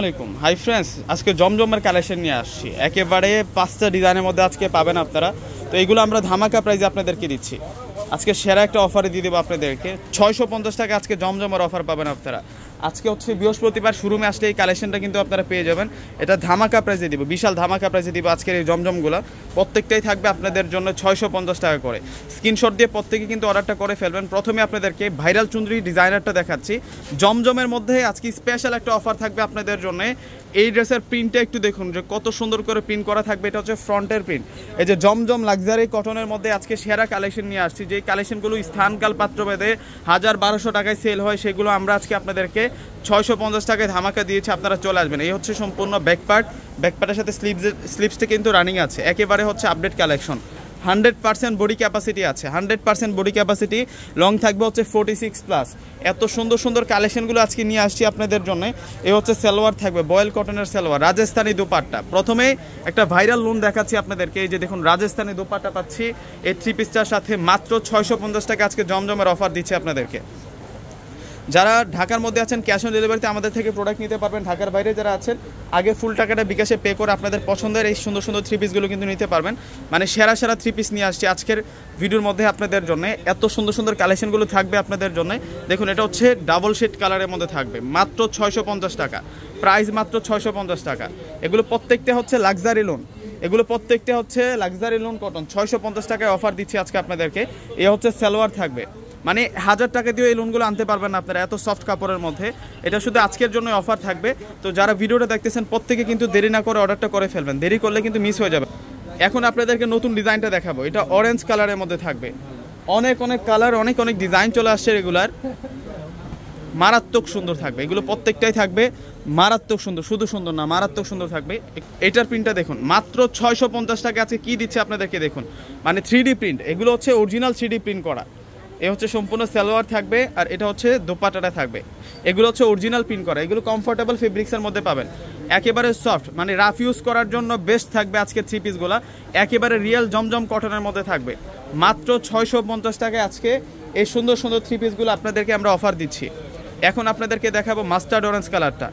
আসসালামাইকুম hi friends আজকে জমজমের কালেকশন নিয়ে আসছি একেবারে পাঁচটা ডিজাইনের মধ্যে আজকে পাবেন আপনারা তো এইগুলো আমরা ধামাকা প্রাইজে আপনাদেরকে দিচ্ছি আজকে সেরা একটা অফারে দিয়ে দেবো আপনাদেরকে ছয়শো পঞ্চাশ টাকা আজকে জমজমের অফার পাবেন আপনারা আজকে হচ্ছে বৃহস্পতিবার শোরুমে আসলে এই কালেকশনটা কিন্তু আপনারা পেয়ে যাবেন এটা ধামাকা প্রাইজে দিব বিশাল ধামাকা প্রাইজে দিব আজকের এই জমজমগুলো প্রত্যেকটাই থাকবে আপনাদের জন্য ছয়শো পঞ্চাশ টাকা করে স্ক্রিনশট দিয়ে প্রত্যেকে কিন্তু অর্ডারটা করে ফেলবেন প্রথমে আপনাদেরকে ভাইরাল চুন্দরি ডিজাইনারটা দেখাচ্ছি জমজমের মধ্যে আজকে স্পেশাল একটা অফার থাকবে আপনাদের জন্য এই ড্রেসের প্রিন্টটা একটু দেখুন যে কত সুন্দর করে প্রিন্ট করা থাকবে এটা হচ্ছে ফ্রন্টের প্রিন্ট এই যে জমজম লাক্সারি কটনের মধ্যে আজকে সেরা কালেকশন নিয়ে আসছি যে কালেকশনগুলো স্থানকাল পাত্র বেঁধে হাজার বারোশো টাকায় সেল হয় সেগুলো আমরা আজকে আপনাদেরকে ছয়শো পঞ্চাশ টাকায় ধামাকা দিয়েছে আপনারা চলে আসবেন এই হচ্ছে সম্পূর্ণ ব্যাকপার্ট ব্যাকপার্টের সাথে স্লিপস স্লিপসটা কিন্তু রানিং আছে একেবারে হচ্ছে update collection hundred percent body capacity আছে hundred percent body capacity long থাকবে হচ্ছে ফোর্টি সিক্স প্লাস এত সুন্দর সুন্দর কালেকশনগুলো আজকে নিয়ে আসছি আপনাদের জন্য এ হচ্ছে সেলোয়ার থাকবে বয়েল কটনের সেলোয়ার রাজস্থানী দুপাটটা প্রথমে একটা ভাইরাল লোন দেখাচ্ছি আপনাদেরকে এই যে দেখুন রাজস্থানী দুপাটটা পাচ্ছি এই থ্রি পিসটার সাথে মাত্র ছয়শো পঞ্চাশ টাকা আজকে জমজমের অফার দিচ্ছে আপনাদেরকে যারা ঢাকার মধ্যে আছেন ক্যাশ অন ডেলিভারিতে আমাদের থেকে প্রোডাক্ট নিতে পারবেন ঢাকার বাইরে যারা আছেন আগে ফুল টাকাটা বিকাশে পে করে আপনাদের পছন্দের এই সুন্দর সুন্দর থ্রি পিসগুলো কিন্তু নিতে পারবেন মানে সেরা সেরা থ্রি পিস নিয়ে আসছি আজকের ভিডিওর মধ্যে আপনাদের জন্য এত সুন্দর সুন্দর কালেকশনগুলো থাকবে আপনাদের জন্য দেখুন এটা হচ্ছে ডাবল শেড কালারের মধ্যে থাকবে মাত্র ছয়শো টাকা প্রাইস মাত্র ছয়শো টাকা এগুলো প্রত্যেকটা হচ্ছে লাক্সারি লোন এগুলো প্রত্যেকটা হচ্ছে লাক্সারি লোন কটন ছয়শো টাকায় অফার দিচ্ছি আজকে আপনাদেরকে এ হচ্ছে সালোয়ার থাকবে মানে হাজার টাকা দিয়ে এই লোনগুলো আনতে পারবেন আপনারা এত সফট কাপড়ের মধ্যে এটা শুধু আজকের জন্য অফার থাকবে তো যারা ভিডিওটা দেখতেছেন প্রত্যেকে কিন্তু দেরি না করে অর্ডারটা করে ফেলবেন দেরি করলে কিন্তু মিস হয়ে যাবে এখন আপনাদেরকে নতুন ডিজাইনটা দেখাবো এটা অরেঞ্জ কালারের মধ্যে থাকবে অনেক অনেক কালার অনেক অনেক ডিজাইন চলে আসছে রেগুলার মারাত্মক সুন্দর থাকবে এগুলো প্রত্যেকটাই থাকবে মারাত্মক সুন্দর শুধু সুন্দর না মারাত্মক সুন্দর থাকবে এটার প্রিন্টটা দেখুন মাত্র ছয়শো পঞ্চাশ টাকা আছে কী দিচ্ছে আপনাদেরকে দেখুন মানে থ্রি প্রিন্ট এগুলো হচ্ছে অরিজিনাল থ্রি প্রিন্ট করা এ হচ্ছে সম্পূর্ণ স্যালোয়ার থাকবে আর এটা হচ্ছে দোপাটাটা থাকবে এগুলো হচ্ছে অরিজিনাল প্রিন্ট করা এগুলো কমফোর্টেবল ফেব্রিক্সের মধ্যে পাবেন একেবারে সফট মানে রাফ ইউজ করার জন্য বেস্ট থাকবে আজকে থ্রি পিসগুলো একেবারে রিয়েল জমজম কটনের মধ্যে থাকবে মাত্র ছয়শো পঞ্চাশ টাকায় আজকে এই সুন্দর সুন্দর থ্রি পিসগুলো আপনাদেরকে আমরা অফার দিচ্ছি এখন আপনাদেরকে দেখাবো মাস্টার্ড অরেঞ্জ কালারটা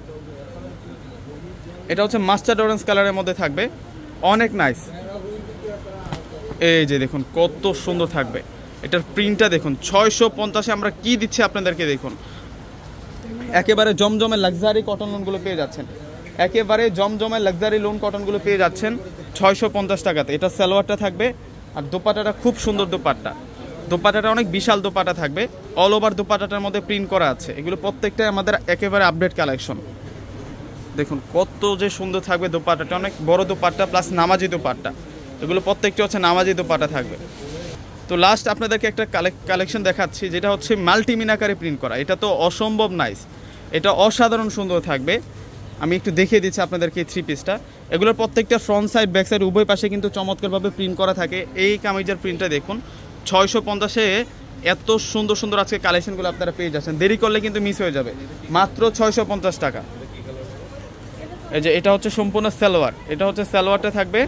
এটা হচ্ছে মাস্টার্ড অরেঞ্জ কালারের মধ্যে থাকবে অনেক নাইস এই যে দেখুন কত সুন্দর থাকবে এটার প্রিন্টটা দেখুন ছয়শো পঞ্চাশে আমরা কি দিচ্ছি আপনাদেরকে দেখুন একেবারে জমজমে লাক্সারি কটন লোনগুলো পেয়ে যাচ্ছেন একেবারে জমজমে লাক্সারি লোন কটনগুলো পেয়ে যাচ্ছেন ছয়শো পঞ্চাশ টাকাতে এটা সালোয়ারটা থাকবে আর দোপাটাটা খুব সুন্দর দোপাট্টা দোপাটাটা অনেক বিশাল দোপাটা থাকবে অল ওভার দোপাটাটার মধ্যে প্রিন্ট করা আছে এগুলো প্রত্যেকটাই আমাদের একেবারে আপডেট কালেকশন দেখুন কত যে সুন্দর থাকবে দোপাটাটা অনেক বড় দোপাট্টা প্লাস নামাজি দোপাট্টা এগুলো প্রত্যেকটা হচ্ছে নামাজি দোপাটা থাকবে তো লাস্ট আপনাদেরকে একটা কালেকশন দেখাচ্ছি যেটা হচ্ছে মাল্টিমিন আকারে প্রিন্ট করা এটা তো অসম্ভব নাইস এটা অসাধারণ সুন্দর থাকবে আমি একটু দেখিয়ে দিচ্ছি আপনাদেরকে এই থ্রি পিসটা এগুলোর প্রত্যেকটা ফ্রন্ট সাইড ব্যাক সাইড উভয় পাশে কিন্তু চমৎকারভাবে প্রিন্ট করা থাকে এই কামিজের প্রিন্টটা দেখুন ছয়শো পঞ্চাশে এত সুন্দর সুন্দর আজকে কালেকশনগুলো আপনারা পেয়ে যাচ্ছেন দেরি করলে কিন্তু মিস হয়ে যাবে মাত্র ছয়শো টাকা এই যে এটা হচ্ছে সম্পূর্ণ সালোয়ার এটা হচ্ছে সালোয়ারটা থাকবে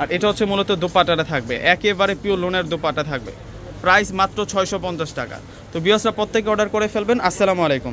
আর এটা হচ্ছে মূলত দোপাটাটা থাকবে একেবারে পিওর লোনের দোপাটা থাকবে প্রাইস মাত্র ছয়শো টাকা তো বিয়সরা প্রত্যেকে অর্ডার করে ফেলবেন আসসালামু আলাইকুম